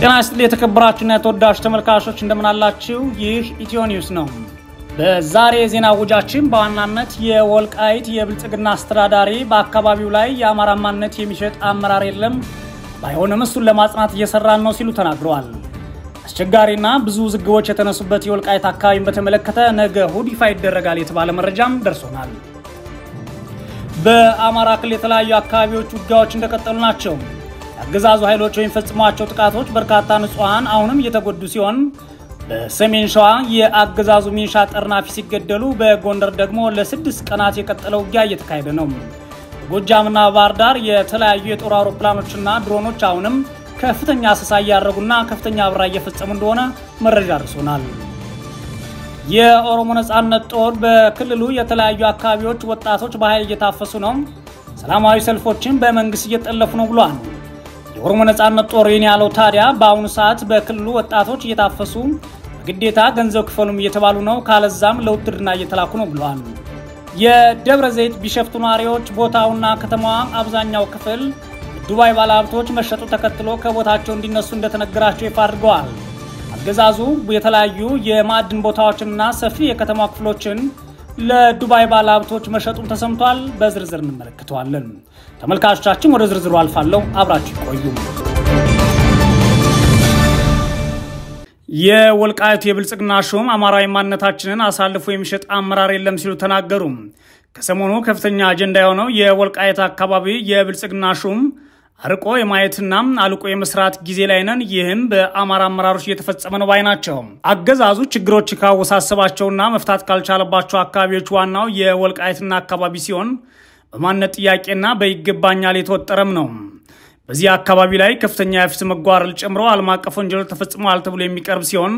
ጤና ይስጥልኝ የተከበራችሁና የተወዳጅ ተመልካቾች እንደምናላችሁ። ይህ ኢትዮ ኒውስ ነው። በዛሬ የዜና ውጃችን በዋናነት የወልቃይት የብልጽግና አስተዳዳሪ በአካባቢው ላይ የአማራ ማንነት የሚሸጥ አመራር የለም፣ ባይሆንም እሱን ለማጽናት እየሰራን ነው ሲሉ ተናግረዋል። አስቸጋሪና ብዙ ውዝግቦች የተነሱበት የወልቃይት አካባቢን በተመለከተ ነገ እሁድ ይፋ ይደረጋል የተባለ መረጃም ደርሶናል። በአማራ ክልል የተለያዩ አካባቢዎች ውጊያዎች እንደቀጠሉ ናቸው። የአገዛዙ ኃይሎች የሚፈጽሟቸው ጥቃቶች በርካታ ንጹሐን አሁንም እየተጎዱ ሲሆን በሰሜን ሸዋ የአገዛዙ ሚንሻ ጠርናፊ ሲገደሉ፣ በጎንደር ደግሞ ለስድስት ቀናት የቀጠለው ውጊያ እየተካሄደ ነው። ጎጃምና ባህር ዳር የተለያዩ የጦር አውሮፕላኖችና ድሮኖች አሁንም ከፍተኛ አሰሳ እያደረጉና ከፍተኛ አብራ እየፈጸሙ እንደሆነ መረጃ ደርሶናል። የኦሮሞ ነጻነት ጦር በክልሉ የተለያዩ አካባቢዎች ወጣቶች በኃይል እየታፈሱ ነው፣ ሰላማዊ ሰልፎችን በመንግስት እየጠለፉ ነው ብሏል። የኦሮሞ ነጻነት ጦርን ያለው ታዲያ በአሁኑ ሰዓት በክልሉ ወጣቶች እየታፈሱ ግዴታ ገንዘብ ክፈሉም እየተባሉ ነው፣ ካለዛም ለውትድርና እየተላኩ ነው ብለዋል። የደብረ ዘይት ቢሸፍቱ ነዋሪዎች ቦታውና ከተማዋ አብዛኛው ክፍል ዱባይ ባለሀብቶች መሸጡ ተከትሎ ከቦታቸው እንዲነሱ እንደተነገራቸው ይፋ አድርገዋል። አገዛዙ የተለያዩ የማዕድን ቦታዎችንና ሰፊ የከተማ ክፍሎችን ለዱባይ ባለሀብቶች መሸጡም ተሰምቷል። በዝርዝር እንመለከተዋለን። ተመልካቾቻችን ወደ ዝርዝሩ አልፋለሁ፣ አብራችሁ ቆዩም። የወልቃይት የብልጽግና ሹም አማራዊ ማንነታችንን አሳልፎ የሚሸጥ አመራር የለም ሲሉ ተናገሩ። ከሰሞኑ ከፍተኛ አጀንዳ የሆነው የወልቃይት አካባቢ የብልጽግና ሹም አርቆ የማየትና አልቆ የመስራት ጊዜ ላይ ነን። ይህም በአማራ አመራሮች እየተፈጸመ ነው ባይ ናቸው። አገዛዙ ችግሮች ካወሳሰባቸውና መፍታት ካልቻለባቸው አካባቢዎች ዋናው የወልቃይትና አካባቢ ሲሆን በማንነት ጥያቄና በይገባኛል የተወጠረም ነው። በዚህ አካባቢ ላይ ከፍተኛ የፍትህ መጓረል ጨምሮ ዓለም አቀፍ ወንጀሎች ተፈጽመዋል ተብሎ የሚቀርብ ሲሆን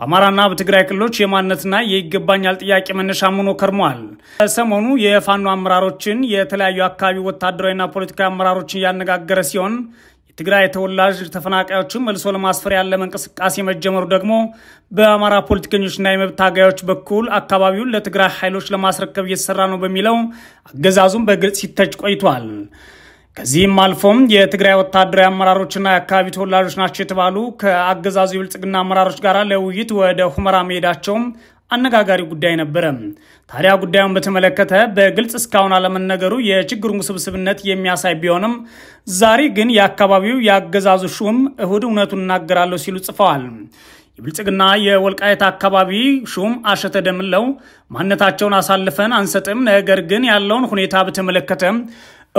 በአማራና በትግራይ ክልሎች የማንነትና የይገባኛል ጥያቄ መነሻ ሆኖ ከርሟል። ሰሞኑ የፋኖ አመራሮችን የተለያዩ አካባቢ ወታደራዊና ፖለቲካዊ አመራሮችን እያነጋገረ ሲሆን የትግራይ ተወላጅ ተፈናቃዮችን መልሶ ለማስፈር ያለመ እንቅስቃሴ መጀመሩ ደግሞ በአማራ ፖለቲከኞችና የመብት ታጋዮች በኩል አካባቢውን ለትግራይ ኃይሎች ለማስረከብ እየተሰራ ነው በሚለው አገዛዙም በግልጽ ሲተች ቆይቷል። ከዚህም አልፎም የትግራይ ወታደራዊ አመራሮችና የአካባቢ ተወላጆች ናቸው የተባሉ ከአገዛዙ የብልጽግና አመራሮች ጋር ለውይይት ወደ ሁመራ መሄዳቸውም አነጋጋሪ ጉዳይ ነበረ። ታዲያ ጉዳዩን በተመለከተ በግልጽ እስካሁን አለመነገሩ የችግሩን ውስብስብነት የሚያሳይ ቢሆንም ዛሬ ግን የአካባቢው የአገዛዙ ሹም እሁድ እውነቱን እናገራለሁ ሲሉ ጽፈዋል። የብልጽግና የወልቃየት አካባቢ ሹም አሸተ ደምለው ማንነታቸውን አሳልፈን አንሰጥም፣ ነገር ግን ያለውን ሁኔታ በተመለከተ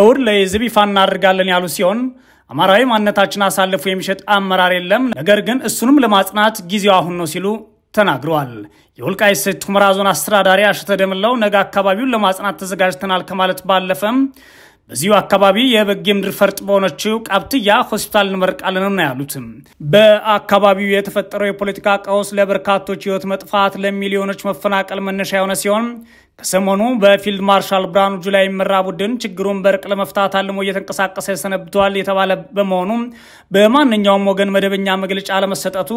እሁድ ለህዝብ ይፋ እናደርጋለን ያሉ ሲሆን አማራዊ ማንነታችን አሳልፎ የሚሸጥ አመራር የለም፣ ነገር ግን እሱንም ለማጽናት ጊዜው አሁን ነው ሲሉ ተናግረዋል። የወልቃይት ሰቲት ሁመራ ዞን አስተዳዳሪ አሸተ ደምለው ነገ አካባቢውን ለማጽናት ተዘጋጅተናል ከማለት ባለፈም በዚሁ አካባቢ የበጌ ምድር ፈርጥ በሆነችው ቀብትያ ሆስፒታል እንመርቃለን ነው ያሉትም። በአካባቢው የተፈጠረው የፖለቲካ ቀውስ ለበርካቶች ህይወት መጥፋት፣ ለሚሊዮኖች መፈናቀል መነሻ የሆነ ሲሆን ከሰሞኑ በፊልድ ማርሻል ብርሃኑ ጁላ የሚመራ ቡድን ችግሩን በእርቅ ለመፍታት አልሞ እየተንቀሳቀሰ ሰነብቷል የተባለ በመሆኑ በማንኛውም ወገን መደበኛ መግለጫ አለመሰጠቱ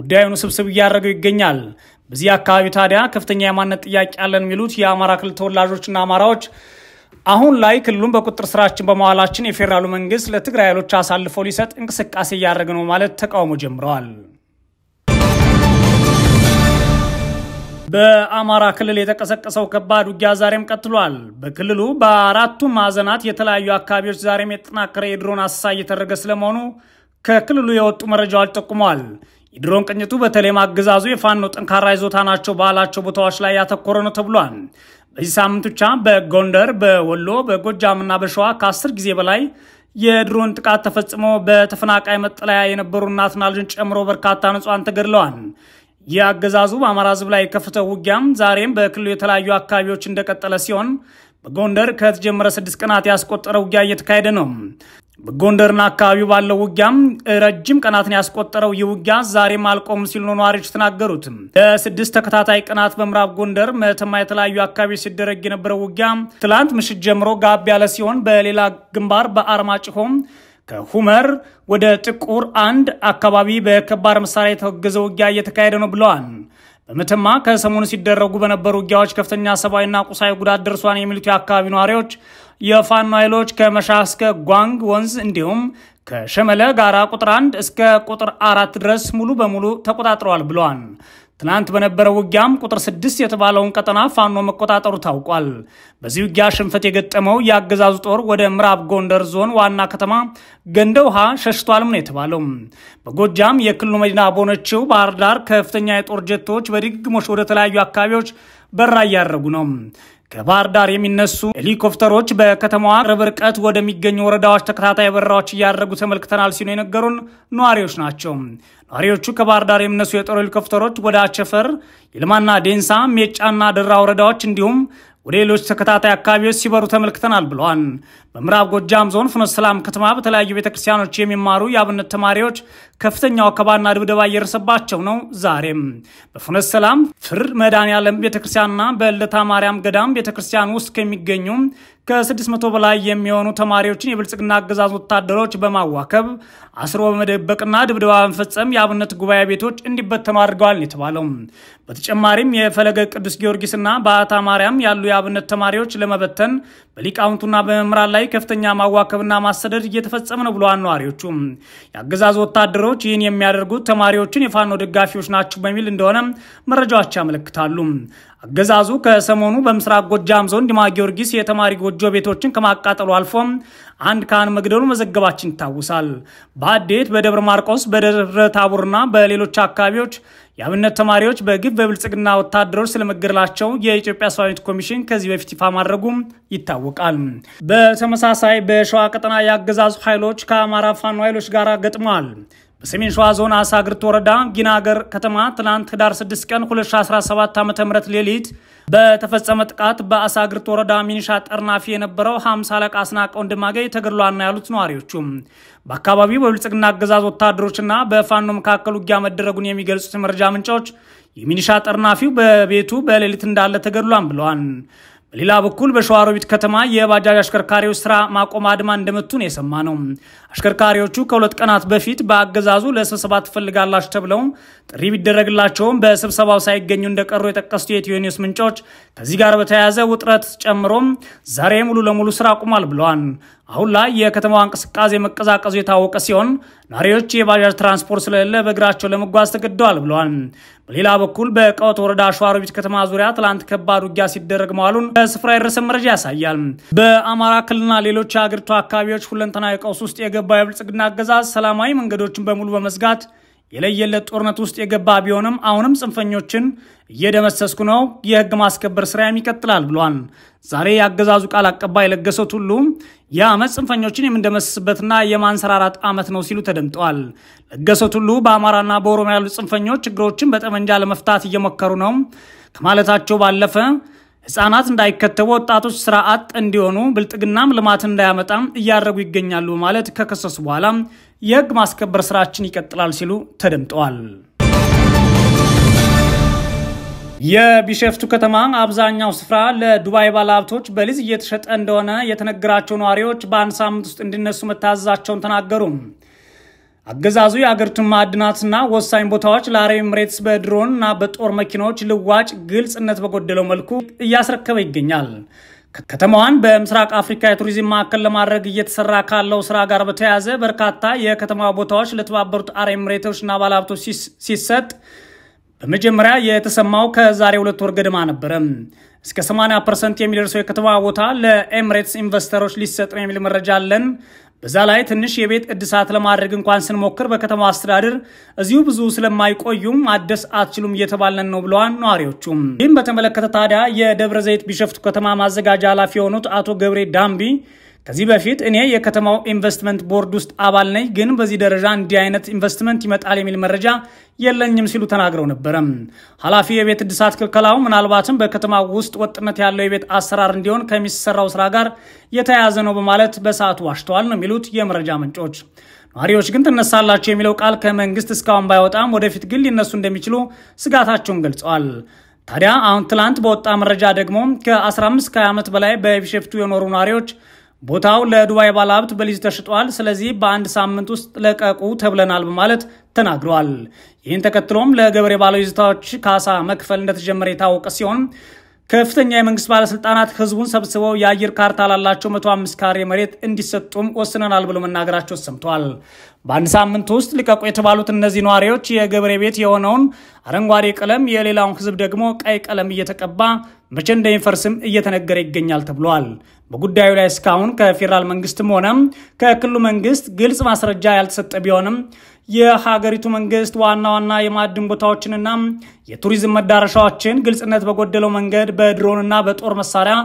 ጉዳዩን ስብስብ እያደረገው ይገኛል። በዚህ አካባቢ ታዲያ ከፍተኛ የማንነት ጥያቄ አለን የሚሉት የአማራ ክልል ተወላጆችና አማራዎች አሁን ላይ ክልሉን በቁጥጥር ስራችን በመዋላችን የፌዴራሉ መንግስት ለትግራይ ኃይሎች አሳልፎ ሊሰጥ እንቅስቃሴ እያደረገ ነው ማለት ተቃውሞ ጀምረዋል። በአማራ ክልል የተቀሰቀሰው ከባድ ውጊያ ዛሬም ቀጥሏል። በክልሉ በአራቱ ማዕዘናት የተለያዩ አካባቢዎች ዛሬም የተጠናከረ የድሮን አሰሳ እየተደረገ ስለመሆኑ ከክልሉ የወጡ መረጃዎች ጠቁመዋል። የድሮን ቅኝቱ በተለይም አገዛዙ የፋኖ ጠንካራ ይዞታ ናቸው ባላቸው ቦታዎች ላይ ያተኮረ ነው ተብሏል። በዚህ ሳምንት ብቻ በጎንደር፣ በወሎ፣ በጎጃምና በሸዋ ከአስር ጊዜ በላይ የድሮን ጥቃት ተፈጽሞ በተፈናቃይ መጠለያ የነበሩ እናትና ልጅን ጨምሮ በርካታ ንጹሐን ተገድለዋል። የአገዛዙ በአማራ ዝብ ላይ የከፍተው ውጊያም ዛሬም በክልሉ የተለያዩ አካባቢዎች እንደቀጠለ ሲሆን በጎንደር ከተጀመረ ስድስት ቀናት ያስቆጠረ ውጊያ እየተካሄደ ነው። በጎንደርና አካባቢው ባለው ውጊያም ረጅም ቀናትን ያስቆጠረው ይህ ውጊያ ዛሬም አልቆም ሲሉ ነዋሪዎች ተናገሩት። ለስድስት ተከታታይ ቀናት በምዕራብ ጎንደር መተማ የተለያዩ አካባቢዎች ሲደረግ የነበረው ውጊያ ትላንት ምሽት ጀምሮ ጋብ ያለ ሲሆን በሌላ ግንባር በአርማጭሆም ከሁመር ወደ ጥቁር አንድ አካባቢ በከባድ መሳሪያ የተወገዘ ውጊያ እየተካሄደ ነው ብለዋል። በመተማ ከሰሞኑ ሲደረጉ በነበሩ ውጊያዎች ከፍተኛ ሰብአዊና ቁሳዊ ጉዳት ደርሷን የሚሉት የአካባቢ ነዋሪዎች የፋኖ ኃይሎች ከመሻ እስከ ጓንግ ወንዝ እንዲሁም ከሸመለ ጋራ ቁጥር አንድ እስከ ቁጥር አራት ድረስ ሙሉ በሙሉ ተቆጣጥረዋል ብለዋል። ትናንት በነበረው ውጊያም ቁጥር ስድስት የተባለውን ቀጠና ፋኖ መቆጣጠሩ ታውቋል። በዚህ ውጊያ ሽንፈት የገጠመው የአገዛዙ ጦር ወደ ምዕራብ ጎንደር ዞን ዋና ከተማ ገንደ ውሃ ሸሽቷልም ነው የተባለው። በጎጃም የክልሉ መዲና በሆነችው ባህር ዳር ከፍተኛ የጦር ጀቶች በድግግሞሽ ወደ ተለያዩ አካባቢዎች በራ እያደረጉ ነው። ከባህር ዳር የሚነሱ ሄሊኮፕተሮች በከተማዋ ቅርብ ርቀት ወደሚገኙ ወረዳዎች ተከታታይ በረራዎች እያደረጉ ተመልክተናል ሲሉ የነገሩን ነዋሪዎች ናቸው። ነዋሪዎቹ ከባህር ዳር የሚነሱ የጦር ሄሊኮፕተሮች ወደ አቸፈር፣ ይልማና፣ ዴንሳ፣ ሜጫና ድራ ወረዳዎች እንዲሁም ወደ ሌሎች ተከታታይ አካባቢዎች ሲበሩ ተመልክተናል ብለዋል። በምዕራብ ጎጃም ዞን ፍኖተ ሰላም ከተማ በተለያዩ ቤተክርስቲያኖች የሚማሩ የአብነት ተማሪዎች ከፍተኛ ወከባና ድብደባ እየደረሰባቸው ነው። ዛሬም በፍኖተ ሰላም ፍር መዳን ዓለም ቤተክርስቲያንና በእልታ ማርያም ገዳም ቤተክርስቲያን ውስጥ ከሚገኙ ከ600 በላይ የሚሆኑ ተማሪዎችን የብልጽግና አገዛዝ ወታደሮች በማዋከብ አስሮ በመደበቅና ድብደባ በመፈጸም የአብነት ጉባኤ ቤቶች እንዲበተኑ አድርገዋል ነው የተባለው። በተጨማሪም የፈለገ ቅዱስ ጊዮርጊስና በአታ ማርያም ያሉ የአብነት ተማሪዎች ለመበተን በሊቃውንቱና በመምህራን ላይ ከፍተኛ ማዋከብና ማሰደድ እየተፈጸመ ነው ብለዋል ነዋሪዎቹ። የአገዛዝ ወታደሮች ይህን የሚያደርጉት ተማሪዎችን የፋኖ ደጋፊዎች ናቸው በሚል እንደሆነ መረጃዎች ያመለክታሉ። አገዛዙ ከሰሞኑ በምስራቅ ጎጃም ዞን ዲማ ጊዮርጊስ የተማሪ ጎጆ ቤቶችን ከማቃጠሉ አልፎም አንድ ካህን መግደሉ መዘገባችን ይታወሳል። በአዴት፣ በደብረ ማርቆስ፣ በደብረ ታቦርና በሌሎች አካባቢዎች የአብነት ተማሪዎች በግብ በብልጽግና ወታደሮች ስለመገደላቸው የኢትዮጵያ ሰራዊት ኮሚሽን ከዚህ በፊት ይፋ ማድረጉም ይታወቃል። በተመሳሳይ በሸዋ ቀጠና የአገዛዙ ኃይሎች ከአማራ ፋኖ ኃይሎች ጋር ገጥመዋል። በሰሜን ሸዋ ዞን አሳ እግርት ወረዳ ገር ከተማ ትናንት ህዳር 6 ቀን 2017 ዓ ም ሌሊት በተፈጸመ ጥቃት በአሳ ግርት ወረዳ ሚኒሻ ጠርናፊ የነበረው ሀምሳ አለቃ አስናቀ ወንድማገኝ ተገድሏና ያሉት ነዋሪዎቹም በአካባቢው በብልጽግና አገዛዝ ወታደሮችና በፋኖ መካከል ውጊያ መደረጉን የሚገልጹት የመረጃ ምንጮች የሚኒሻ ጠርናፊው በቤቱ በሌሊት እንዳለ ተገድሏን ብለዋል። በሌላ በኩል በሸዋሮቢት ከተማ የባጃጅ አሽከርካሪዎች ስራ ማቆም አድማ እንደመቱ ነው የሰማ ነው። አሽከርካሪዎቹ ከሁለት ቀናት በፊት በአገዛዙ ለስብሰባ ትፈልጋላችሁ ተብለውም ጥሪ ቢደረግላቸውም በስብሰባው ሳይገኙ እንደቀሩ የጠቀሱት የኢትዮ ኒውስ ምንጮች ከዚህ ጋር በተያያዘ ውጥረት ጨምሮም ዛሬ ሙሉ ለሙሉ ስራ አቁሟል ብለዋል። አሁን ላይ የከተማዋ እንቅስቃሴ መቀዛቀዙ የታወቀ ሲሆን ነዋሪዎች የባጃጅ ትራንስፖርት ስለሌለ በእግራቸው ለመጓዝ ተገደዋል ብለዋል። በሌላ በኩል በቀወት ወረዳ ሸዋሮቢት ከተማ ዙሪያ ትላንት ከባድ ውጊያ ሲደረግ መዋሉን በስፍራ የደረሰ መረጃ ያሳያል። በአማራ ክልልና ሌሎች የአገሪቱ አካባቢዎች ሁለንተናዊ ቀውስ ውስጥ የገ የገባው የብልጽግና አገዛዝ ሰላማዊ መንገዶችን በሙሉ በመዝጋት የለየለት ጦርነት ውስጥ የገባ ቢሆንም አሁንም ጽንፈኞችን እየደመሰስኩ ነው፣ የህግ ማስከበር ስራም ይቀጥላል ብሏል። ዛሬ የአገዛዙ ቃል አቀባይ የለገሰት ሁሉ የአመት ጽንፈኞችን የምንደመስስበትና የማንሰራራት አመት ነው ሲሉ ተደምጠዋል። ለገሰት ሁሉ በአማራና በኦሮሚያ ያሉ ጽንፈኞች ችግሮችን በጠመንጃ ለመፍታት እየሞከሩ ነው ከማለታቸው ባለፈ ህጻናት እንዳይከተቡ፣ ወጣቶች ስራ አጥ እንዲሆኑ፣ ብልጥግናም ልማት እንዳያመጣም እያደረጉ ይገኛሉ ማለት ከከሰሱ በኋላ የህግ ማስከበር ስራችን ይቀጥላል ሲሉ ተደምጠዋል። የቢሸፍቱ ከተማ አብዛኛው ስፍራ ለዱባይ ባለሀብቶች በሊዝ እየተሸጠ እንደሆነ የተነገራቸው ነዋሪዎች በአንድ ሳምንት ውስጥ እንዲነሱ መታዘዛቸውን ተናገሩ። አገዛዙ የአገሪቱን ማዕድናትና ወሳኝ ቦታዎች ለአረብ ኤምሬትስ በድሮንና በጦር መኪናዎች ልዋጭ ግልጽነት በጎደለው መልኩ እያስረከበ ይገኛል። ከተማዋን በምስራቅ አፍሪካ የቱሪዝም ማዕከል ለማድረግ እየተሰራ ካለው ስራ ጋር በተያያዘ በርካታ የከተማ ቦታዎች ለተባበሩት አረብ ኤምሬቶችና ባለሀብቶች ሲሰጥ በመጀመሪያ የተሰማው ከዛሬ ሁለት ወር ገደማ ነበረ። እስከ 80 ፐርሰንት የሚደርሰው የከተማ ቦታ ለኤምሬትስ ኢንቨስተሮች ሊሰጥ ነው የሚል መረጃ አለን። በዛ ላይ ትንሽ የቤት እድሳት ለማድረግ እንኳን ስንሞክር በከተማው አስተዳደር እዚሁ ብዙ ስለማይቆዩም አደስ አትችሉም እየተባለን ነው ብለዋል ነዋሪዎቹም። ይህም በተመለከተ ታዲያ የደብረ ዘይት ቢሸፍቱ ከተማ ማዘጋጃ ኃላፊ የሆኑት አቶ ገብሬ ዳምቢ ከዚህ በፊት እኔ የከተማው ኢንቨስትመንት ቦርድ ውስጥ አባል ነኝ፣ ግን በዚህ ደረጃ እንዲህ አይነት ኢንቨስትመንት ይመጣል የሚል መረጃ የለኝም ሲሉ ተናግረው ነበረ። ኃላፊ የቤት እድሳት ክልከላው ምናልባትም በከተማ ውስጥ ወጥነት ያለው የቤት አሰራር እንዲሆን ከሚሰራው ስራ ጋር የተያያዘ ነው በማለት በሰዓቱ ዋሽተዋል ነው የሚሉት የመረጃ ምንጮች። ነዋሪዎች ግን ትነሳላቸው የሚለው ቃል ከመንግስት እስካሁን ባይወጣም ወደፊት ግን ሊነሱ እንደሚችሉ ስጋታቸውን ገልጸዋል። ታዲያ አሁን ትላንት በወጣ መረጃ ደግሞ ከ15 20 ዓመት በላይ በቢሸፍቱ የኖሩ ነዋሪዎች ቦታው ለዱባይ ባለሀብት በሊዝ ተሽጧል። ስለዚህ በአንድ ሳምንት ውስጥ ለቀቁ ተብለናል በማለት ተናግረዋል። ይህን ተከትሎም ለገበሬ ባለይዞታዎች ካሳ መክፈል እንደተጀመረ የታወቀ ሲሆን ከፍተኛ የመንግስት ባለስልጣናት ህዝቡን ሰብስበው የአየር ካርታ ላላቸው 105 ካሬ መሬት እንዲሰጡም ወስነናል ብሎ መናገራቸው ሰምተዋል። በአንድ ሳምንት ውስጥ ሊቀቁ የተባሉት እነዚህ ነዋሪዎች የገበሬ ቤት የሆነውን አረንጓዴ ቀለም፣ የሌላውን ህዝብ ደግሞ ቀይ ቀለም እየተቀባ መቼ እንደሚፈርስም እየተነገረ ይገኛል ተብሏል። በጉዳዩ ላይ እስካሁን ከፌዴራል መንግስትም ሆነም ከክልሉ መንግስት ግልጽ ማስረጃ ያልተሰጠ ቢሆንም የሀገሪቱ መንግስት ዋና ዋና የማዕድን ቦታዎችንና የቱሪዝም መዳረሻዎችን ግልጽነት በጎደለው መንገድ በድሮንና በጦር መሳሪያ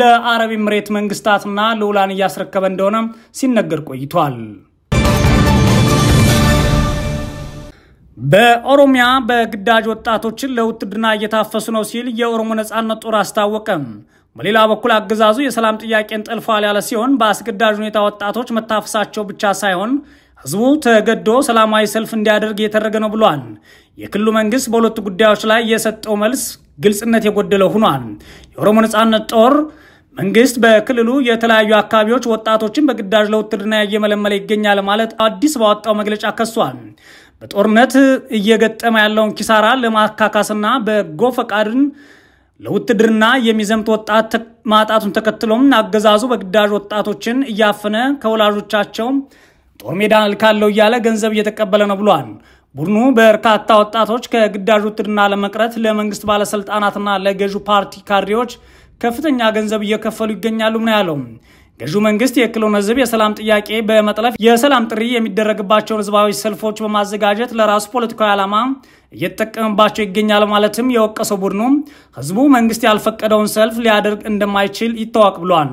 ለአረብ ኤምሬት መንግስታትና ልዑላን እያስረከበ እንደሆነ ሲነገር ቆይቷል። በኦሮሚያ በግዳጅ ወጣቶችን ለውትድርና እየታፈሱ ነው ሲል የኦሮሞ ነጻነት ጦር አስታወቀም። በሌላ በኩል አገዛዙ የሰላም ጥያቄን ጠልፏል ያለ ሲሆን በአስገዳጅ ሁኔታ ወጣቶች መታፈሳቸው ብቻ ሳይሆን ህዝቡ ተገዶ ሰላማዊ ሰልፍ እንዲያደርግ እየተደረገ ነው ብሏል። የክልሉ መንግስት በሁለቱ ጉዳዮች ላይ የሰጠው መልስ ግልጽነት የጎደለው ሆኗል። የኦሮሞ ነጻነት ጦር መንግስት በክልሉ የተለያዩ አካባቢዎች ወጣቶችን በግዳጅ ለውትድርና እየመለመለ ይገኛል ማለት አዲስ ባወጣው መግለጫ ከሷል። በጦርነት እየገጠመ ያለውን ኪሳራ ለማካካስና በጎ ፈቃድን ለውትድርና የሚዘምት ወጣት ማጣቱን ተከትሎም አገዛዙ በግዳጅ ወጣቶችን እያፈነ ከወላጆቻቸው ጦር ሜዳ እልካለሁ እያለ ገንዘብ እየተቀበለ ነው ብሏል። ቡድኑ በርካታ ወጣቶች ከግዳጅ ውትድርና ለመቅረት ለመንግስት ባለስልጣናትና ለገዢ ፓርቲ ካድሬዎች ከፍተኛ ገንዘብ እየከፈሉ ይገኛሉ ነው ያለው። ገዢው መንግስት የክልሉን ህዝብ የሰላም ጥያቄ በመጥለፍ የሰላም ጥሪ የሚደረግባቸውን ህዝባዊ ሰልፎች በማዘጋጀት ለራሱ ፖለቲካዊ ዓላማ እየተጠቀምባቸው ይገኛል ማለትም የወቀሰው ቡድኑ ህዝቡ መንግስት ያልፈቀደውን ሰልፍ ሊያደርግ እንደማይችል ይታወቅ ብሏል።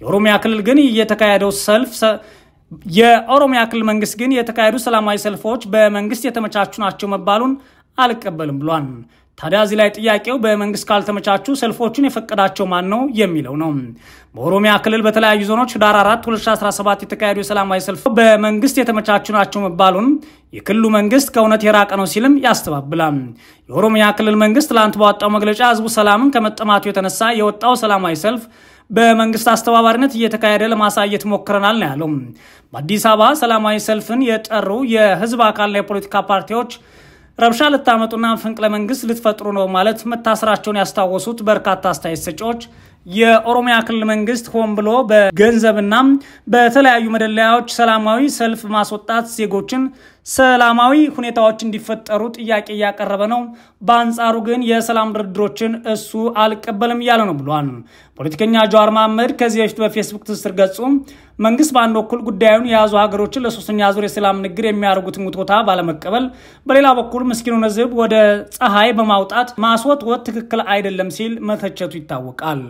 የኦሮሚያ ክልል ግን እየተካሄደው ሰልፍ የኦሮሚያ ክልል መንግስት ግን የተካሄዱ ሰላማዊ ሰልፎች በመንግስት የተመቻቹ ናቸው መባሉን አልቀበልም ብሏል። ታዲያ እዚህ ላይ ጥያቄው በመንግስት ካልተመቻቹ ሰልፎቹን የፈቀዳቸው ማን ነው የሚለው ነው። በኦሮሚያ ክልል በተለያዩ ዞኖች ህዳር 4 2017 የተካሄዱ የሰላማዊ ሰልፎች በመንግስት የተመቻቹ ናቸው መባሉን የክልሉ መንግስት ከእውነት የራቀ ነው ሲልም ያስተባብላል። የኦሮሚያ ክልል መንግስት ትላንት ባወጣው መግለጫ ህዝቡ ሰላምን ከመጠማቱ የተነሳ የወጣው ሰላማዊ ሰልፍ በመንግስት አስተባባሪነት እየተካሄደ ለማሳየት ሞክረናል ነው ያለው። በአዲስ አበባ ሰላማዊ ሰልፍን የጠሩ የህዝብ አካልና የፖለቲካ ፓርቲዎች ረብሻ ልታመጡና ፍንቅለ መንግስት ልትፈጥሩ ነው ማለት መታሰራቸውን ያስታወሱት በርካታ አስተያየት ሰጪዎች የኦሮሚያ ክልል መንግስት ሆን ብሎ በገንዘብና በተለያዩ መደለያዎች ሰላማዊ ሰልፍ ማስወጣት ዜጎችን ሰላማዊ ሁኔታዎች እንዲፈጠሩ ጥያቄ እያቀረበ ነው። በአንጻሩ ግን የሰላም ድርድሮችን እሱ አልቀበልም እያለ ነው ብሏል። ፖለቲከኛ ጀዋር መሐመድ ከዚህ በፊት በፌስቡክ ትስስር ገጹ መንግስት በአንድ በኩል ጉዳዩን የያዙ ሀገሮችን ለሶስተኛ ዙር የሰላም ንግግር የሚያደርጉትን ውትወታ ባለመቀበል፣ በሌላ በኩል ምስኪኑን ህዝብ ወደ ፀሐይ በማውጣት ማስወጥወት ትክክል አይደለም ሲል መተቸቱ ይታወቃል።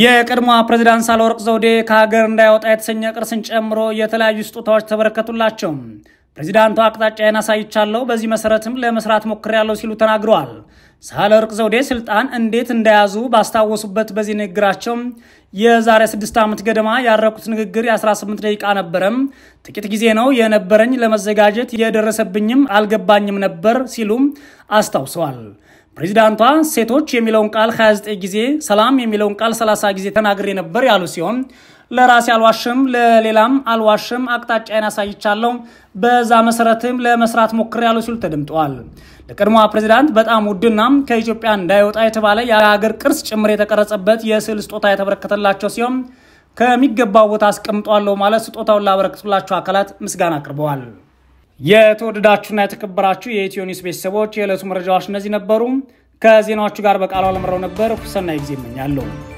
የቀድሞ ፕሬዚዳንት ሳህለወርቅ ዘውዴ ከሀገር እንዳይወጣ የተሰኘ ቅርስን ጨምሮ የተለያዩ ስጦታዎች ተበረከቱላቸው። ፕሬዚዳንቱ አቅጣጫዬን አሳይቻለሁ፣ በዚህ መሰረትም ለመስራት ሞክሬያለሁ ሲሉ ተናግረዋል። ሳህለወርቅ ዘውዴ ስልጣን እንዴት እንደያዙ ባስታወሱበት በዚህ ንግግራቸው የዛሬ ስድስት ዓመት ገደማ ያረኩት ንግግር የ18 ደቂቃ ነበረም። ጥቂት ጊዜ ነው የነበረኝ ለመዘጋጀት፣ የደረሰብኝም አልገባኝም ነበር ሲሉም አስታውሰዋል። ፕሬዚዳንቷ ሴቶች የሚለውን ቃል 29 ጊዜ፣ ሰላም የሚለውን ቃል 30 ጊዜ ተናግሬ ነበር ያሉ ሲሆን ለራሴ አልዋሽም፣ ለሌላም አልዋሽም፣ አቅጣጫዬን አሳይቻለሁ፣ በዛ መሰረትም ለመስራት ሞክር ያሉ ሲሉ ተደምጠዋል። ለቀድሞዋ ፕሬዚዳንት በጣም ውድና ከኢትዮጵያ እንዳይወጣ የተባለ የሀገር ቅርስ ጭምር የተቀረጸበት የስዕል ስጦታ የተበረከተላቸው ሲሆን ከሚገባው ቦታ አስቀምጧለሁ ማለት ስጦታውን ላበረከቱላቸው አካላት ምስጋና አቅርበዋል። የተወደዳችሁና የተከበራችሁ የኢትዮ ኒውስ ቤተሰቦች የዕለቱ መረጃዎች እነዚህ ነበሩ። ከዜናዎቹ ጋር በቃሉ አለምረው ነበር። ሰናይ ጊዜ እመኛለሁ።